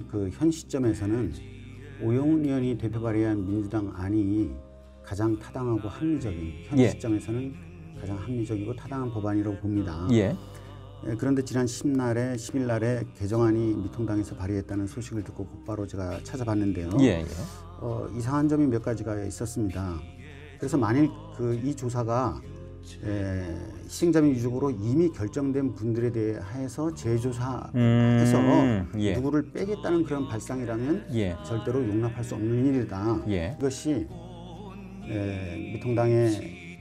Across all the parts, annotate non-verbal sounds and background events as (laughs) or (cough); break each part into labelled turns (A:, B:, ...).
A: 그현 시점에서는 오영훈 의원이 대표 발의한 민주당 안이 가장 타당하고 합리적인 현 예. 시점에서는 가장 합리적이고 타당한 법안이라고 봅니다. 예. 예 그런데 지난 10날에 1 0 날에 개정안이 미통당에서 발의했다는 소식을 듣고 곧바로 제가 찾아봤는데요. 예, 예. 어, 이상한 점이 몇 가지가 있었습니다. 그래서 만일 그 이 조사가 에, 희생자명 예, 유족으로 이미 결정된 분들에 대해 서 재조사해서 음, 예. 누구를 빼겠다는 그런 발상이라면 예. 절대로 용납할 수 없는 일이다. 예. 이것이 에, 예, 미통당의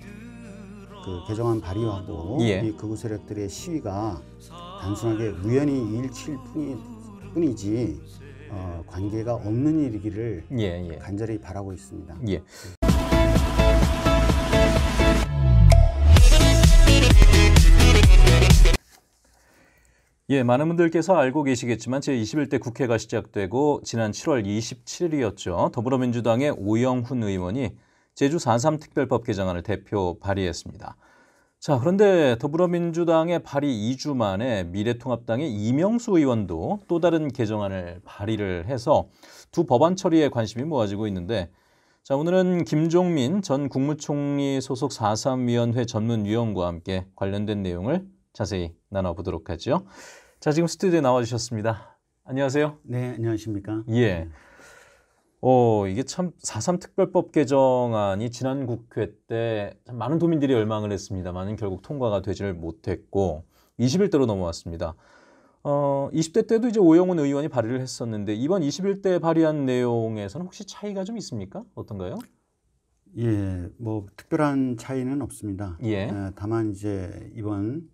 A: 그 개정안 발의하고 예. 이 극우 세력들의 시위가 단순하게 우연히 일칠일 뿐이, 뿐이지 어, 관계가 없는 일이기를 간절히 바라고 있습니다.
B: 예, 많은 분들께서 알고 계시겠지만 제21대 국회가 시작되고 지난 7월 27일이었죠. 더불어민주당의 오영훈 의원이 제주 4.3 특별법 개정안을 대표 발의했습니다. 자, 그런데 더불어민주당의 발의 2주 만에 미래통합당의 이명수 의원도 또 다른 개정안을 발의를 해서 두 법안 처리에 관심이 모아지고 있는데 자, 오늘은 김종민 전 국무총리 소속 4.3위원회 전문위원과 함께 관련된 내용을 자세히 나눠보도록 하죠. 자, 지금 스튜디오에 나와 주셨습니다. 안녕하세요. 네, 안녕하십니까. 예. 어, 이게 참4.3 특별법 개정안이 지난 국회 때참 많은 도민들이 열망을 했습니다만은 결국 통과가 되지를 못했고 21대로 넘어왔습니다. 어, 20대 때도 이제 오영훈 의원이 발의를 했었는데 이번 21대 발의한 내용에서는 혹시
A: 차이가 좀 있습니까? 어떤가요? 예, 뭐 특별한 차이는 없습니다. 예. 어, 다만 이제 이번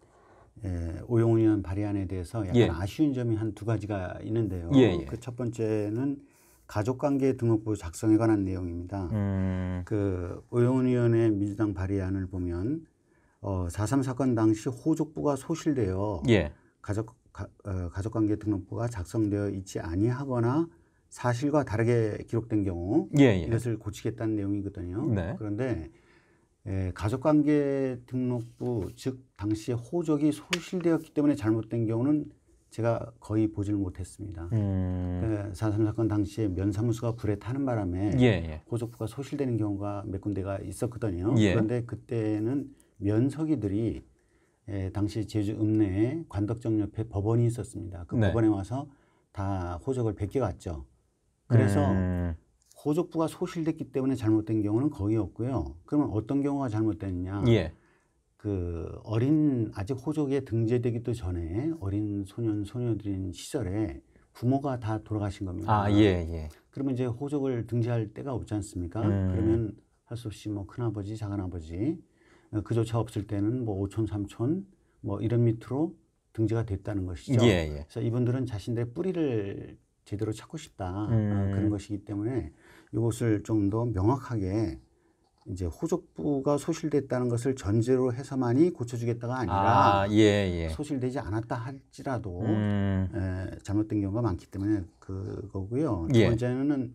A: 예, 오용훈 의원 발의안에 대해서 약간 예. 아쉬운 점이 한 두 가지가 있는데요. 예, 예. 그첫 번째는 가족관계 등록부 작성에 관한 내용입니다. 음. 그 오용훈 의원의 민주당 발의안을 보면 어, 4.3 사건 당시 호족부가 소실되어 예. 가족 가, 어, 가족관계 등록부가 작성되어 있지 아니하거나 사실과 다르게 기록된 경우 예, 예. 이것을 고치겠다는 내용이거든요. 네. 그런데 예, 가족관계 등록부 즉 당시에 호적이 소실되었기 때문에 잘못된 경우는 제가 거의 보지를 못했습니다. 음. 그 사삼 사건 당시에 면사무소가 불에 타는 바람에 예, 예. 호적부가 소실되는 경우가 몇 군데가 있었거든요. 예. 그런데 그때는 면서기들이 예, 당시 제주 읍내에 관덕정 옆에 법원이 있었습니다. 그 네. 법원에 와서 다 호적을 베껴갔죠. 그래서 음. 호족부가 소실됐기 때문에 잘못된 경우는 거의 없고요. 그러면 어떤 경우가 잘못됐냐? 예. 그 어린 아직 호족에 등재되기도 전에 어린 소년 소녀들인 시절에 부모가 다 돌아가신 겁니다. 아, 예, 예. 그러면 이제 호족을 등재할 때가 없지 않습니까? 음. 그러면 할 수 없이 뭐 큰아버지, 작은아버지 어, 그조차 없을 때는 뭐 오촌, 삼촌 뭐 이런 밑으로 등재가 됐다는 것이죠. 예, 예. 그래서 이분들은 자신들의 뿌리를 제대로 찾고 싶다 아, 음. 그런 것이기 때문에 이것을 좀 더 명확하게 이제 호적부가 소실됐다는 것을 전제로 해서만이 고쳐주겠다가 아니라 아, 예, 예. 소실되지 않았다 할지라도 음. 에, 예, 잘못된 경우가 많기 때문에 그거고요. 두 예. 번째는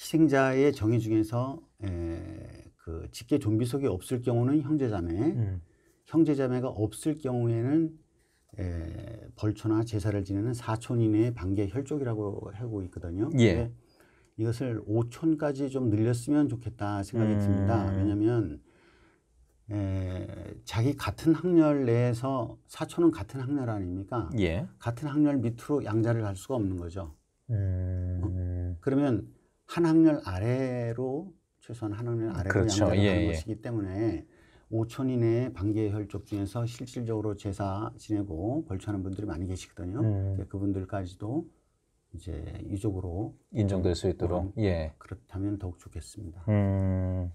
A: 희생자의 정의 중에서 에, 예, 그 직계 존비속이 없을 경우는 형제자매, 음. 형제자매가 없을 경우에는 에, 벌초나 제사를 지내는 사촌 이내의 반계 혈족이라고 하고 있거든요. 예. 이것을 5촌까지좀 늘렸으면 좋겠다 생각이 음. 듭니다. 왜냐하면 에, 자기 같은 학렬 내에서 사촌은 같은 학렬 아닙니까? 예. 같은 학렬 밑으로 양자를 갈 수가 없는 거죠.
B: 음.
A: 어? 그러면 한 학렬 아래로 최소한 한 학년 아래로 그렇죠. 양자를 가는 예, 예, 것이기 때문에 5촌 이내 방개 혈족 중에서 실질적으로 제사 지내고 벌초하는 분들이 많이 계시거든요. 음. 그분들까지도 이제 이쪽으로 인정될 수 있도록 예 그렇다면 더욱 좋겠습니다.
B: 음,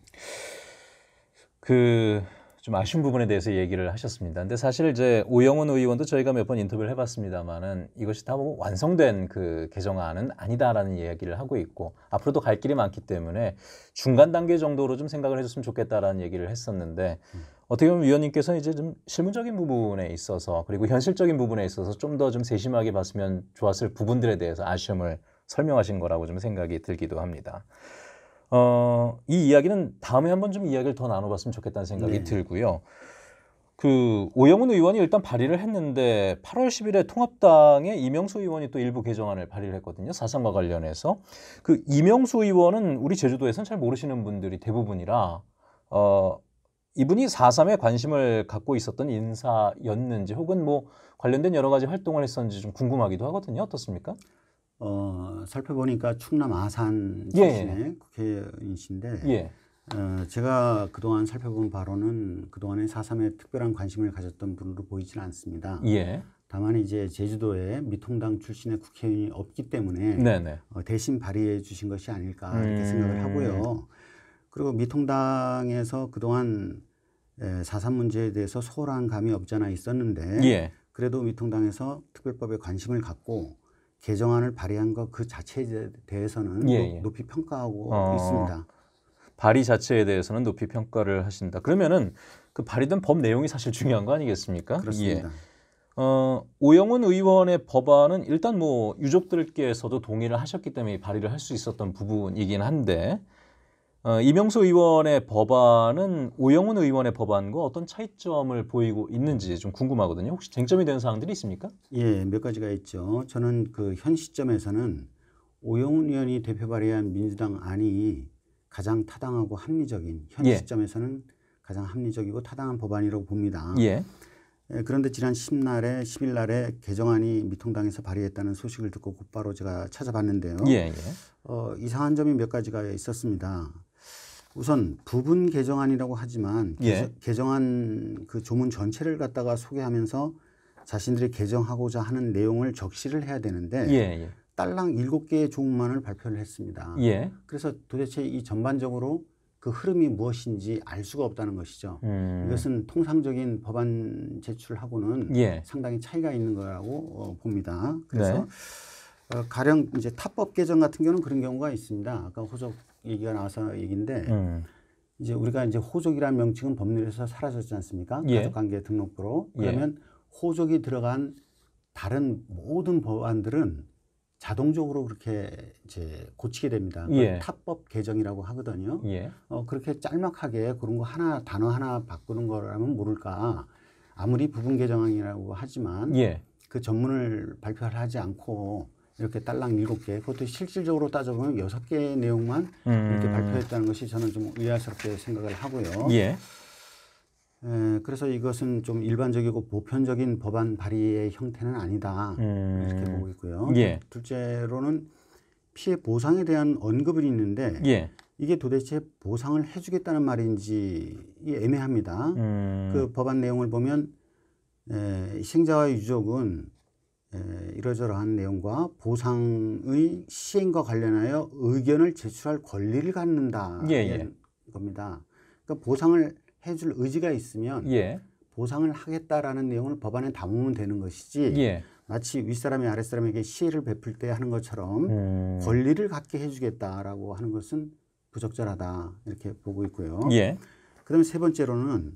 B: 그 좀 아쉬운 부분에 대해서 얘기를 하셨습니다. 근데 사실 이제 오영훈 의원도 저희가 몇 번 인터뷰를 해봤습니다만은 이것이 다 뭐 완성된 그 개정안은 아니다라는 이야기를 하고 있고 앞으로도 갈 길이 많기 때문에 중간 단계 정도로 좀 생각을 해줬으면 좋겠다라는 얘기를 했었는데. 음. 어떻게 보면 위원님께서 이제 좀 실무적인 부분에 있어서 그리고 현실적인 부분에 있어서 좀 더좀 좀 세심하게 봤으면 좋았을 부분들에 대해서 아쉬움을 설명하신 거라고 좀 생각이 들기도 합니다. 어, 이 이야기는 다음에 한번 좀 이야기를 더 나눠봤으면 좋겠다는 생각이 네. 들고요. 그 오영훈 의원이 일단 발의를 했는데 8월 10일에 통합당에 이명수 의원이 또 일부 개정안을 발의를 했거든요. 사상과 관련해서 그 이명수 의원은 우리 제주도에선잘 모르시는 분들이 대부분이라 어 이분이 4.3에 관심을 갖고 있었던 인사였는지 혹은 뭐 관련된 여러 가지
A: 활동을 했었는지 좀 궁금하기도 하거든요. 어떻습니까? 어, 살펴보니까 충남 아산 예, 예. 출신의 예. 국회의원이신데 예. 어, 제가 그동안 살펴본 바로는 그동안에 4.3에 특별한 관심을 가졌던 분으로 보이지 않습니다. 예. 다만 이제 제주도에 미통당 출신의 국회의원이 없기 때문에 네, 네. 어, 대신 발의해 주신 것이 아닐까 이렇게 음... 생각을 하고요. 그리고 미통당에서 그동안 사산 문제에 대해서 소홀한 감이 없잖아 있었는데 예. 그래도 미통당에서 특별법에 관심을 갖고 개정안을 발의한 것 그 자체에 대해서는 예, 예. 높이 평가하고 어... 있습니다.
B: 발의 자체에 대해서는 높이 평가를 하신다. 그러면은 그 발의된 법 내용이 사실 중요한 거 아니겠습니까? 예. 그렇습니다. 예. 어, 오영훈 의원의 법안은 일단 뭐 유족들께서도 동의를 하셨기 때문에 발의를 할 수 있었던 부분이긴 한데 어, 이명수 의원의 법안은 오영훈 의원의 법안과 어떤 차이점을 보이고 있는지 좀 궁금하거든요. 혹시 쟁점이 되는 사항들이 있습니까?
A: 예, 몇 가지가 있죠. 저는 그 현 시점에서는 오영훈 의원이 대표 발의한 민주당 안이 가장 타당하고 합리적인 현 예. 시점에서는 가장 합리적이고 타당한 법안이라고 봅니다. 예, 예 그런데 지난 10날에 10일 날에 개정안이 미통당에서 발의했다는 소식을 듣고 곧바로 제가 찾아봤는데요. 예, 예. 어, 이상한 점이 몇 가지가 있었습니다. 우선 부분 개정안이라고 하지만 예. 개정안 그 조문 전체를 갖다가 소개하면서 자신들이 개정하고자 하는 내용을 적시를 해야 되는데 예, 예. 딸랑 일곱 개의 조문만을 발표를 했습니다. 예. 그래서 도대체 이 전반적으로 그 흐름이 무엇인지 알 수가 없다는 것이죠. 음. 이것은 통상적인 법안 제출하고는 예. 상당히 차이가 있는 거라고 어, 봅니다. 그래서 네. 어, 가령 이제 타법 개정 같은 경우는 그런 경우가 있습니다. 아까 호적 얘기가 나와서 얘기인데 음. 이제 우리가 이제 호족이라는 명칭은 법률에서 사라졌지 않습니까? 예. 가족관계 등록부로 예. 그러면 예. 호족이 들어간 다른 모든 법안들은 자동적으로 그렇게 이제 고치게 됩니다. 예. 탑법 개정이라고 하거든요. 예. 어, 그렇게 짤막하게 그런 거 하나 단어 하나 바꾸는 거라면 모를까. 아무리 부분 개정안이라고 하지만 예. 그 전문을 발표를 하지 않고 이렇게 딸랑 일곱 개 그것도 실질적으로 따져보면 여섯 개의 내용만 음. 이렇게 발표했다는 것이 저는 좀 의아스럽게 생각을 하고요. 예. 에, 그래서 이것은 좀 일반적이고 보편적인 법안 발의의 형태는 아니다 음. 이렇게 보고 있고요. 예. 둘째로는 피해 보상에 대한 언급은 있는데 예. 이게 도대체 보상을 해주겠다는 말인지 애매합니다. 음. 그 법안 내용을 보면 에, 희생자와 유족은 이러저러한 내용과 보상의 시행과 관련하여 의견을 제출할 권리를 갖는다는 예, 예. 겁니다. 그러니까 보상을 해줄 의지가 있으면 예. 보상을 하겠다라는 내용을 법안에 담으면 되는 것이지 예. 마치 윗사람이 아랫사람에게 시혜를 베풀 때 하는 것처럼 음. 권리를 갖게 해주겠다라고 하는 것은 부적절하다 이렇게 보고 있고요. 예. 그다음에 세 번째로는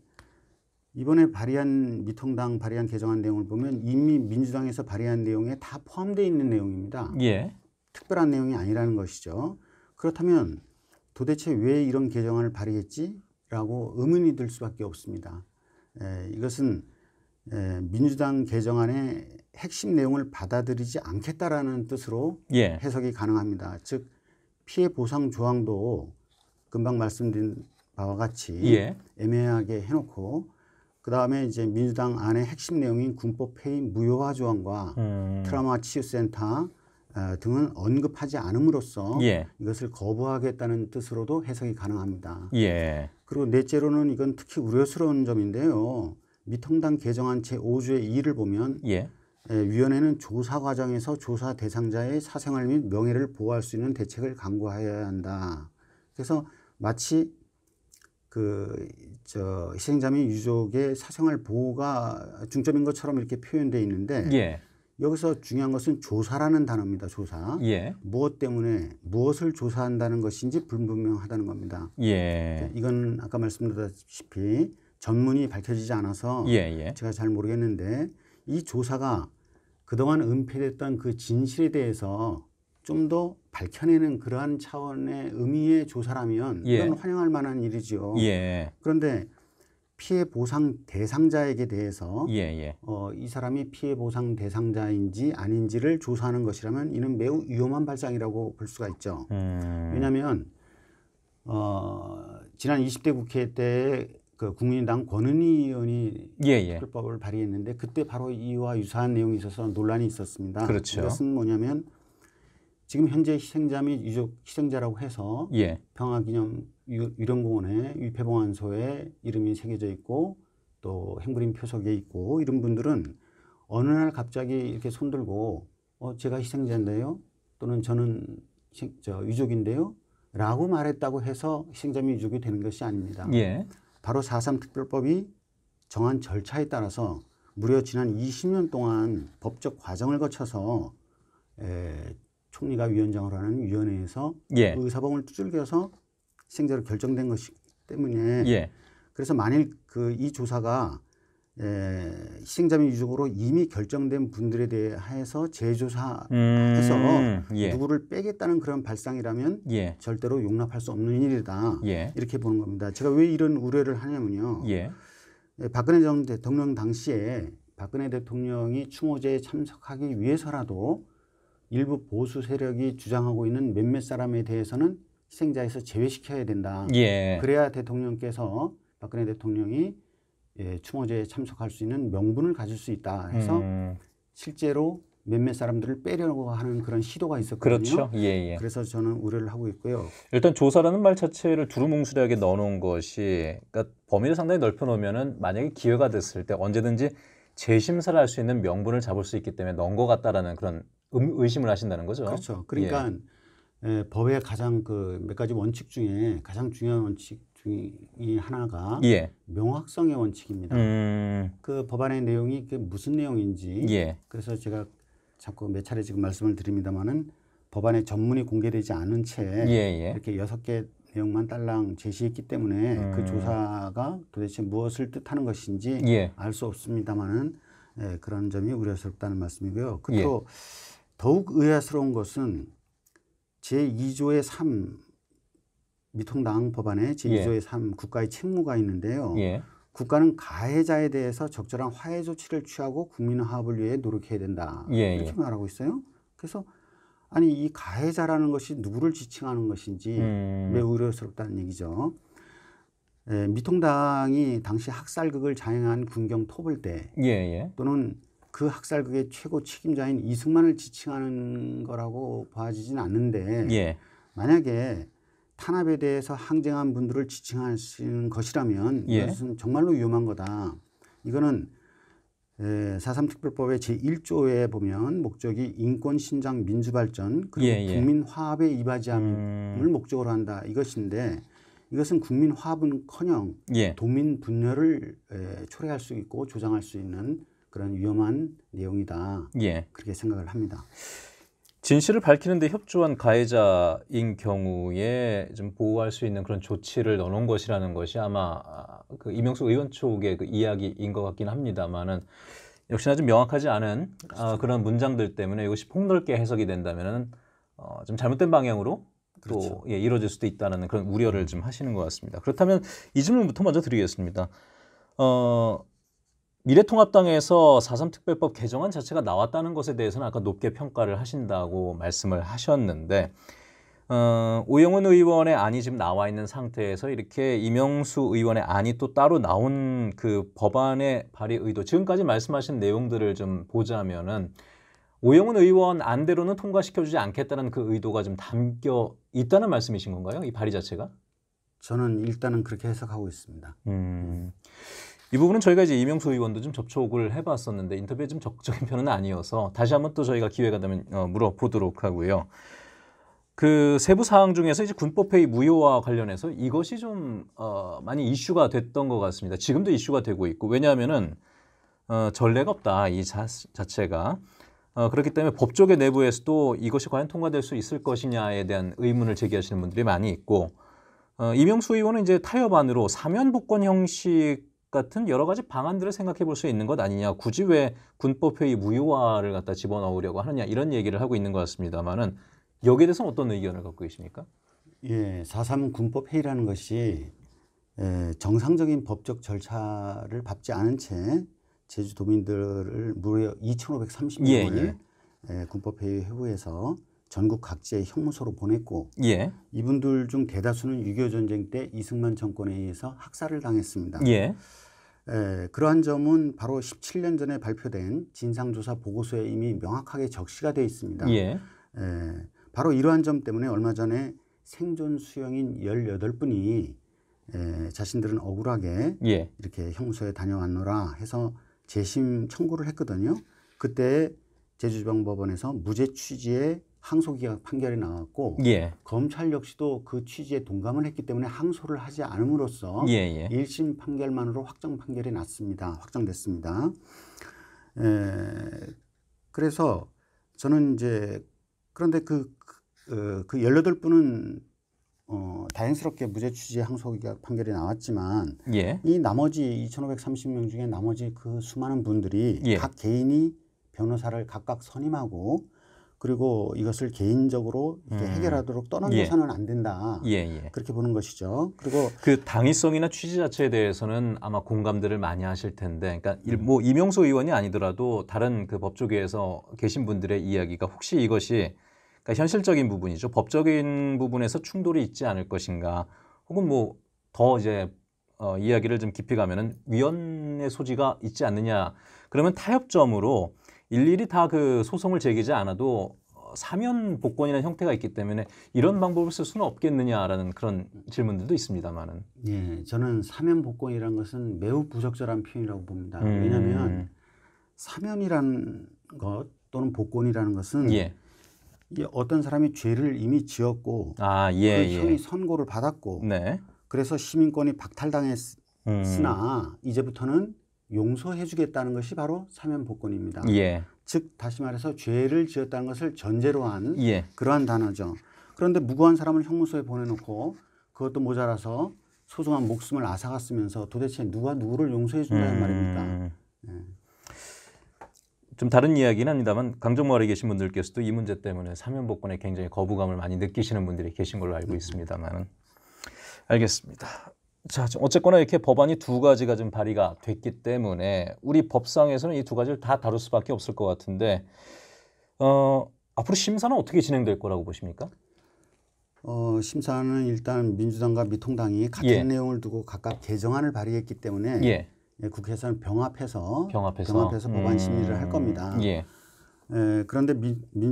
A: 이번에 발의한 미통당 발의한 개정안 내용을 보면 이미 민주당에서 발의한 내용에 다 포함되어 있는 내용입니다. 예. 특별한 내용이 아니라는 것이죠. 그렇다면 도대체 왜 이런 개정안을 발의했지라고 의문이 들 수밖에 없습니다. 에, 예, 이것은 에, 예, 민주당 개정안의 핵심 내용을 받아들이지 않겠다라는 뜻으로 예. 해석이 가능합니다. 즉 피해 보상 조항도 금방 말씀드린 바와 같이 예. 애매하게 해놓고 그 다음에 이제 민주당 안의 핵심 내용인 군법 회의 무효화 조항과 음. 트라마 치유센터 어, 등은 언급하지 않음으로써 예. 이것을 거부하겠다는 뜻으로도 해석이 가능합니다. 예. 그리고 넷째로는 이건 특히 우려스러운 점인데요. 미통당 개정안 제5조의 2를 보면 예. 예. 위원회는 조사 과정에서 조사 대상자의 사생활 및 명예를 보호할 수 있는 대책을 강구하여야 한다. 그래서 마치 그저 희생자 및 유족의 사생활 보호가 중점인 것처럼 이렇게 표현돼 있는데 예. 여기서 중요한 것은 조사라는 단어입니다. 조사 예. 무엇 때문에 무엇을 조사한다는 것인지 불분명하다는 겁니다.
B: 예.
A: 이건 아까 말씀드렸다시피 전문이 밝혀지지 않아서 예예. 예. 제가 잘 모르겠는데 이 조사가 그동안 은폐됐던 그 진실에 대해서 좀더 밝혀내는 그러한 차원의 의미의 조사라면 예. 이건 환영할 만한 일이지요. 예. 그런데 피해 보상 대상자에게 대해서 예예. 예. 어, 이 사람이 피해 보상 대상자인지 아닌지를 조사하는 것이라면 이는 매우 위험한 발상이라고 볼 수가 있죠. 음. 왜냐하면 어, 지난 20대 국회 때그 국민의당 권은희 의원이 예예. 예. 특별법을 발의했는데 그때 바로 이와 유사한 내용이 있어서 논란이 있었습니다. 그렇죠. 그것은 뭐냐면 지금 현재 희생자 및 유족 희생자라고 해서 예. 평화기념 유령공원에 위패봉안소에 이름이 새겨져 있고 또 행그림 표석에 있고 이런 분들은 어느 날 갑자기 이렇게 손들고 어 제가 희생자인데요 또는 저는 희생, 저 유족인데요 라고 말했다고 해서 희생자 및 유족이 되는 것이 아닙니다. 예. 바로 4.3 특별법이 정한 절차에 따라서 무려 지난 20년 동안 법적 과정을 거쳐서 에, 총리가 위원장을 하는 위원회에서 예. 그 사범을 두들겨서 시행자로 결정된 것이 때문에 예. 그래서 만일 그 이 조사가 에, 예, 시행자및 유족으로 이미 결정된 분들에 대해서 재조사해서 음, 예. 누구를 빼겠다는 그런 발상이라면 예. 절대로 용납할 수 없는 일이다 예. 이렇게 보는 겁니다. 제가 왜 이런 우려를 하냐면요. 예. 예 박근혜 전 대통령 당시에 박근혜 대통령이 추모제에 참석하기 위해서라도 일부 보수 세력이 주장하고 있는 몇몇 사람에 대해서는 희생자에서 제외시켜야 된다. 예. 그래야 대통령께서 박근혜 대통령이 예, 추모제에 참석할 수 있는 명분을 가질 수 있다 해서 음. 실제로 몇몇 사람들을 빼려고 하는 그런 시도가 있었거든요. 그렇죠. 예, 예. 그래서 저는 우려를 하고 있고요.
B: 일단 조사라는 말 자체를 두루뭉술하게 넣어놓은 것이 그러니까 범위를 상당히 넓혀놓으면은 만약에 기회가 됐을 때 언제든지 재심사를 할 수 있는 명분을 잡을 수 있기 때문에 넣은 것 같다라는 그런 음, 의심을 하신다는 거죠. 그렇죠. 그러니까
A: 예. 에, 법의 가장 그 몇 가지 원칙 중에 가장 중요한 원칙 중이 하나가 예. 명확성의 원칙입니다. 음... 그 법안의 내용이 그 무슨 내용인지 예. 그래서 제가 자꾸 몇 차례 지금 말씀을 드립니다마는 법안의 전문이 공개되지 않은 채 예예. 예. 이렇게 여섯 개 내용만 딸랑 제시했기 때문에 그 음... 그 조사가 도대체 무엇을 뜻하는 것인지 예. 알수 없습니다마는 예, 그런 점이 우려스럽다는 말씀이고요. 예. 그토록 더욱 의아스러운 것은 제2조의 3 미통당 법안에 제2조의 예. 3 국가의 책무가 있는데요. 예. 국가는 가해자에 대해서 적절한 화해 조치를 취하고 국민 화합을 위해 노력해야 된다. 예, 예, 이렇게 말하고 있어요. 그래서 아니 이 가해자라는 것이 누구를 지칭하는 것인지 음. 매우 우려스럽다는 얘기죠. 에, 예, 미통당이 당시 학살극을 자행한 군경 토벌 때 예, 예. 또는 그 학살극의 최고 책임자인 이승만을 지칭하는 거라고 봐지진 않는데 예. 만약에 탄압에 대해서 항쟁한 분들을 지칭하시는 것이라면 예. 이것은 정말로 위험한 거다. 이거는 사삼 특별법의 제일조에 보면 목적이 인권 신장 민주 발전 그리고 예, 예. 국민 화합에 이바지함을 음... 목적으로 한다 이것인데 이것은 국민 화합은커녕 예. 도민 분열을 에, 초래할 수 있고 조장할 수 있는 그런 위험한 내용이다. 예. 그렇게 생각을 합니다.
B: 진실을 밝히는데 협조한 가해자인 경우에 좀 보호할 수 있는 그런 조치를 넣어놓은 것이라는 것이 아마 그 이명숙 의원 쪽의 그 이야기인 것 같긴 합니다만은 역시나 좀 명확하지 않은 아, 그렇죠. 아, 그런 문장들 때문에 이것이 폭넓게 해석이 된다면은 어, 좀 잘못된 방향으로 또 그렇죠. 예, 이뤄질 수도 있다는 그런 우려를 음. 좀 하시는 것 같습니다. 그렇다면 이 질문부터 먼저 드리겠습니다. 어, 미래통합당에서 4.3특별법 개정안 자체가 나왔다는 것에 대해서는 아까 높게 평가를 하신다고 말씀을 하셨는데 어, 오영훈 의원의 안이 지금 나와 있는 상태에서 이렇게 이명수 의원의 안이 또 따로 나온 그 법안의 발의 의도 지금까지 말씀하신 내용들을 좀 보자면은 오영훈 의원 안대로는 통과시켜주지 않겠다는 그 의도가 좀 담겨 있다는 말씀이신 건가요? 이 발의 자체가? 저는 일단은 그렇게 해석하고 있습니다. 음. 음. 이 부분은 저희가 이제 이명수 의원도 좀 접촉을 해봤었는데 인터뷰에 좀 적극적인 편은 아니어서 다시 한번 또 저희가 기회가 되면 어, 물어보도록 하고요. 그 세부 사항 중에서 이제 군법회의 무효와 관련해서 이것이 좀 어, 많이 이슈가 됐던 것 같습니다. 지금도 이슈가 되고 있고 왜냐하면은 어, 전례가 없다 이 자, 자체가 어, 그렇기 때문에 법조계 내부에서도 이것이 과연 통과될 수 있을 것이냐에 대한 의문을 제기하시는 분들이 많이 있고 어, 이명수 의원은 이제 타협안으로 사면 복권 형식 같은 여러 가지 방안들을 생각해 볼 수 있는 것 아니냐. 굳이 왜 군법회의 무효화를 갖다 집어넣으려고 하느냐 이런 얘기를 하고 있는 것 같습니다만은 여기에 대해서 어떤 의견을 갖고 계십니까?
A: 예, 4.3 군법회의라는 것이 에, 정상적인 법적 절차를 밟지 않은 채 제주도민들을 무려 2,530명을 예, 예. 에, 군법회의 회부에서 전국 각지의 형무소로 보냈고 예. 이분들 중 대다수는 6.25 전쟁 때 이승만 정권에 의해서 학살을 당했습니다. 예. 에, 예, 그러한 점은 바로 17년 전에 발표된 진상조사 보고서에 이미 명확하게 적시가 되어 있습니다. 예. 에, 예, 바로 이러한 점 때문에 얼마 전에 생존 수형인 18분이 에, 예, 자신들은 억울하게 예. 이렇게 형무소에 다녀왔노라 해서 재심 청구를 했거든요. 그때 제주지방법원에서 무죄 취지의 항소기가 판결이 나왔고 예. 검찰 역시도 그 취지에 동감을 했기 때문에 항소를 하지 않음으로써 예, 예. 1심 판결만으로 확정 판결이 났습니다. 확정됐습니다. 에, 그래서 저는 이제 그런데 그, 그, 어, 그 18분은 어, 다행스럽게 무죄 취지 항소 기가 판결이 나왔지만 예. 이 나머지 2,530명 중에 나머지 그 수많은 분들이 예. 각 개인이 변호사를 각각 선임하고 그리고 이것을 개인적으로 이렇게 음. 해결하도록 떠넘겨서는 예. 안 된다. 예, 예. 그렇게 보는 것이죠.
B: 그리고 그 당위성이나 취지 자체에 대해서는 아마 공감들을 많이 하실 텐데, 그러니까 음. 뭐 이명수 의원이 아니더라도 다른 그 법조계에서 계신 분들의 이야기가 혹시 이것이 그러니까 현실적인 부분이죠. 법적인 부분에서 충돌이 있지 않을 것인가, 혹은 뭐 더 이제 어, 이야기를 좀 깊이 가면은 위헌의 소지가 있지 않느냐. 그러면 타협점으로 일일이 다 그 소송을 제기지 하 않아도 어, 사면 복권이라는 형태가 있기 때문에 이런 방법을 쓸 수는 없겠느냐라는 그런 질문들도 있습니다만은.
A: 예, 저는 사면 복권이라는 것은 매우 부적절한 표현이라고 봅니다. 음. 왜냐하면 사면이라는 것 또는 복권이라는 것은 예. 어떤 사람이 죄를 이미 지었고 아,
B: 예, 그 예. 형이 예.
A: 선고를 받았고 네. 그래서 시민권이 박탈당했으나 음. 이제부터는 용서해주겠다는 것이 바로 사면복권입니다. 예. 즉 다시 말해서 죄를 지었다는 것을 전제로 한 예. 그러한 단어죠. 그런데 무고한 사람을 형무소에 보내놓고 그것도 모자라서 소중한 목숨을 앗아갔으면서 도대체 누가 누구를 용서해 준다는 음... 말입니까?
B: 예. 좀 다른 이야기는 아니다만 강정모 아래 계신 분들께서도 이 문제 때문에 사면복권에 굉장히 거부감을 많이 느끼시는 분들이 계신 걸로 알고 음. 있습니다만 알겠습니다. 자, 어쨌거나 이렇게 법안이 두 가지가 좀 발의가 됐기 때문에 우리 법상에서는 이 두 가지를 다 다룰 수밖에 없을 것 같은데 어, 앞으로 심사는 어떻게 진행될 거라고 보십니까?
A: 어, 심사는 일단 민주당과 미통당이 예. 같은 예. 내용을 두고 각각 개정안을 발의했기 때문에 예. 예, 국회에서는 병합해서 병합해서, 병합해서 음... 법안 심의를 할 겁니다. 예. 에, 예, 그런데 미, 미,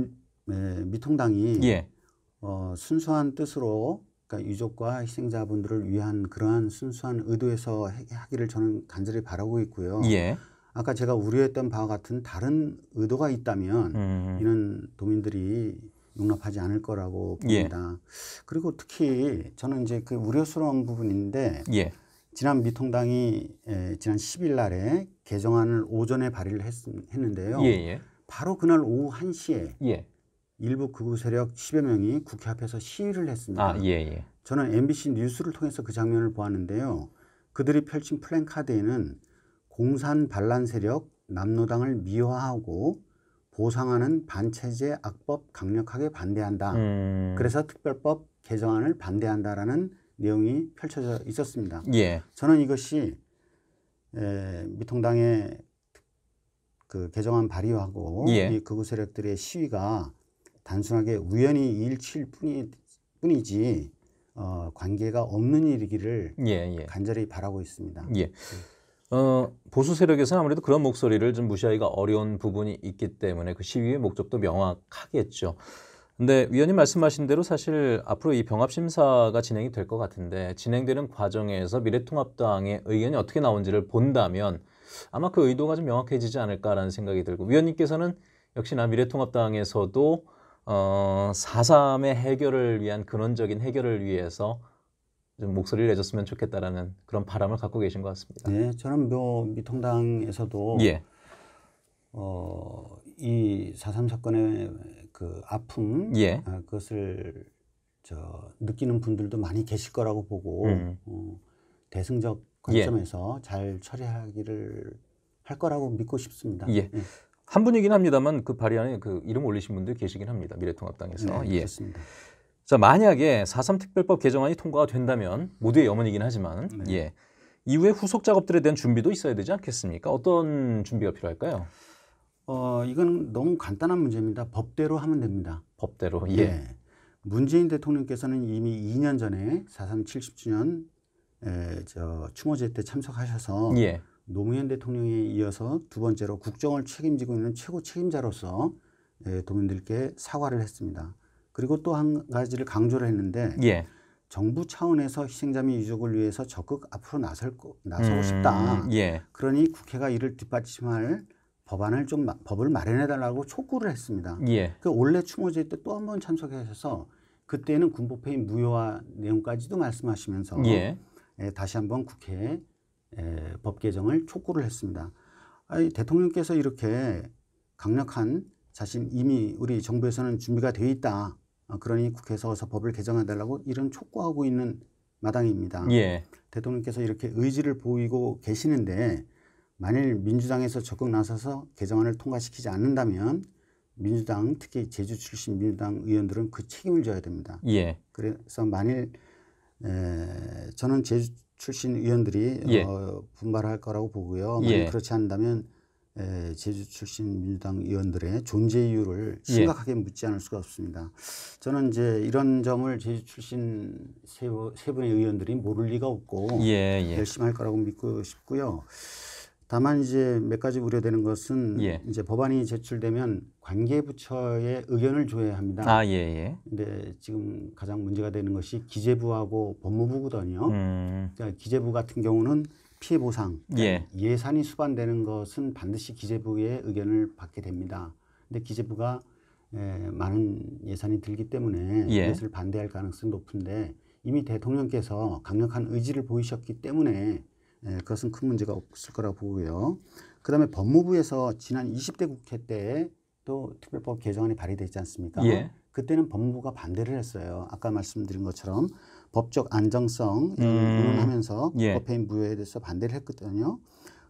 A: 에, 미통당이 예. 어, 순수한 뜻으로 그러니까 유족과 희생자분들을 위한 그러한 순수한 의도에서 하기를 저는 간절히 바라고 있고요. 예. 아까 제가 우려했던 바와 같은 다른 의도가 있다면 음. 이는 도민들이 용납하지 않을 거라고 예. 봅니다. 예. 그리고 특히 저는 이제 그 우려스러운 부분인데 예. 지난 미통당이 에, 예, 지난 10일 날에 개정안을 오전에 발의를 했, 는데요 예, 바로 그날 오후 1시에 일부 극우 세력 10여 명이 국회 앞에서 시위를 했습니다. 아, 예, 예. 저는 MBC 뉴스를 통해서 그 장면을 보았는데요. 그들이 펼친 플랜카드에는 공산 반란 세력 남노당을 미화하고 보상하는 반체제 악법 강력하게 반대한다. 음... 그래서 특별법 개정안을 반대한다라는 내용이 펼쳐져 있었습니다. 예. 저는 이것이 에, 미통당의 그 개정안 발의하고 예. 이 극우 세력들의 시위가 단순하게 우연히 일치일 뿐이, 뿐이지 어, 관계가 없는 일이기를 예, 예. 간절히 바라고 있습니다.
B: 예. 어, 보수 세력에서는 아무래도 그런 목소리를 좀 무시하기가 어려운 부분이 있기 때문에 그 시위의 목적도 명확하겠죠. 근데 위원님 말씀하신 대로 사실 앞으로 이 병합심사가 진행이 될 것 같은데 진행되는 과정에서 미래통합당의 의견이 어떻게 나온지를 본다면 아마 그 의도가 좀 명확해지지 않을까라는 생각이 들고 위원님께서는 역시나 미래통합당에서도 어, 4.3의 해결을 위한 근원적인 해결을 위해서 좀 목소리를 내줬으면 좋겠다라는 그런 바람을 갖고 계신 것 같습니다.
A: 네, 저는 묘 뭐 미통당에서도 예. 어, 이4.3 사건의 그 아픔 예. 아, 그것을 저 느끼는 분들도 많이 계실 거라고 보고 음. 어, 대승적 관점에서 예. 잘 처리하기를 할 거라고 믿고 싶습니다. 예. 예.
B: 한 분이긴 합니다만 그 발의 안에 그 이름 올리신 분들 계시긴 합니다. 미래통합당에서. 네, 예. 그렇습니다. 자, 만약에 4.3 특별법 개정안이 통과가 된다면 모두의 염원이긴 하지만 네. 예. 이후에 후속 작업들에 대한
A: 준비도 있어야 되지 않겠습니까? 어떤 준비가 필요할까요? 어, 이건 너무 간단한 문제입니다. 법대로 하면 됩니다. 법대로. 예. 예. 문재인 대통령께서는 이미 2년 전에 4.3 70주년 에, 저 추모제 때 참석하셔서 예. 노무현 대통령에 이어서 두 번째로 국정을 책임지고 있는 최고 책임자로서 예, 도민들께 사과를 했습니다. 그리고 또 한 가지를 강조를 했는데 예. 정부 차원에서 희생자 및 유족을 위해서 적극 앞으로 나설 나서고 음, 싶다. 예. 그러니 국회가 이를 뒷받침할 법안을 좀 법을 마련해 달라고 촉구를 했습니다. 예. 그 원래 추모제 때 또 한 번 참석하셔서 그때는 군법회의 무효화 내용까지도 말씀하시면서 예. 예 다시 한번 국회에 에, 법 개정을 촉구를 했습니다. 아니, 대통령께서 이렇게 강력한 자신 이미 우리 정부에서는 준비가 되어 있다. 어, 그러니 국회에서 어서 법을 개정해달라고 이런 촉구하고 있는 마당입니다. 예. 대통령께서 이렇게 의지를 보이고 계시는데 만일 민주당에서 적극 나서서 개정안을 통과시키지 않는다면 민주당 특히 제주 출신 민주당 의원들은 그 책임을 져야 됩니다. 예. 그래서 만일 에, 저는 제주 출신 의원들이 예. 어, 분발할 거라고 보고요. 만약 예. 그렇지 않다면 에, 예, 제주 출신 민주당 의원들의 존재 이유를 예. 심각하게 묻지 않을 수가 없습니다. 저는 이제 이런 점을 제주 출신 세, 세 분의 의원들이 모를 리가 없고 열심히 예, 할 거라고 믿고 싶고요. 다만 이제 몇 가지 우려되는 것은 예. 이제 법안이 제출되면 관계부처의 의견을 줘야 합니다. 아 예예. 예. 근데 지금 가장 문제가 되는 것이 기재부하고 법무부거든요. 음. 그러니까 기재부 같은 경우는 피해 보상 그러니까 예. 산이 수반되는 것은 반드시 기재부의 의견을 받게 됩니다. 근데 기재부가 에, 예, 많은 예산이 들기 때문에 예. 이것을 반대할 가능성이 높은데 이미 대통령께서 강력한 의지를 보이셨기 때문에 예, 그것은 큰 문제가 없을 거라고 보고요. 그 다음에 법무부에서 지난 20대 국회 때 또 특별법 개정안이 발의되지 않습니까? 예. 그때는 법무부가 반대를 했어요. 아까 말씀드린 것처럼 법적 안정성 논하면서 음. 예. 법회인 무효에 대해서 반대를 했거든요.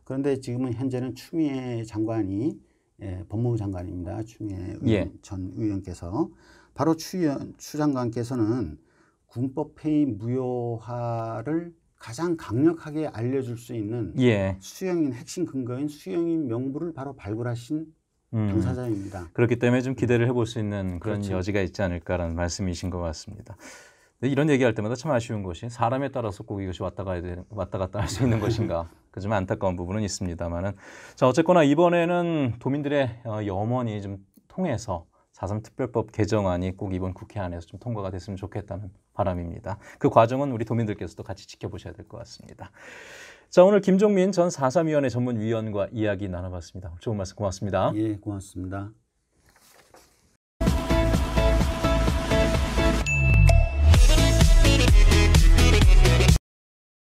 A: 그런데 지금은 현재는 추미애 장관이 예, 법무부 장관입니다. 추미애 의원, 예. 전 의원께서 바로 추, 추 장관께서는 군법회의 무효화를 가장 강력하게 알려줄 수 있는 예. 수령인 핵심 근거인 수령인 명부를 바로 발굴하신 음. 당사자입니다.
B: 그렇기 때문에 좀 기대를 해볼 수 있는 그런 그렇죠. 여지가 있지 않을까라는 말씀이신 것 같습니다. 이런 얘기할 때마다 참 아쉬운 것이 사람에 따라서 꼭 이것이 왔다 가야 되는, 왔다 갔다 할 수 있는 것인가. (laughs) 그 좀 안타까운 부분은 있습니다만은. 자, 어쨌거나 이번에는 도민들의 어, 염원이 좀 통해서 4.3 특별법 개정안이 꼭 이번 국회 안에서 좀 통과가 됐으면 좋겠다는 바람입니다. 그 과정은 우리 도민들께서도 같이 지켜보셔야 될 것 같습니다. 자, 오늘 김종민 전 4.3위원회 전문위원과 이야기 나눠봤습니다. 좋은 말씀 고맙습니다. 예, 고맙습니다.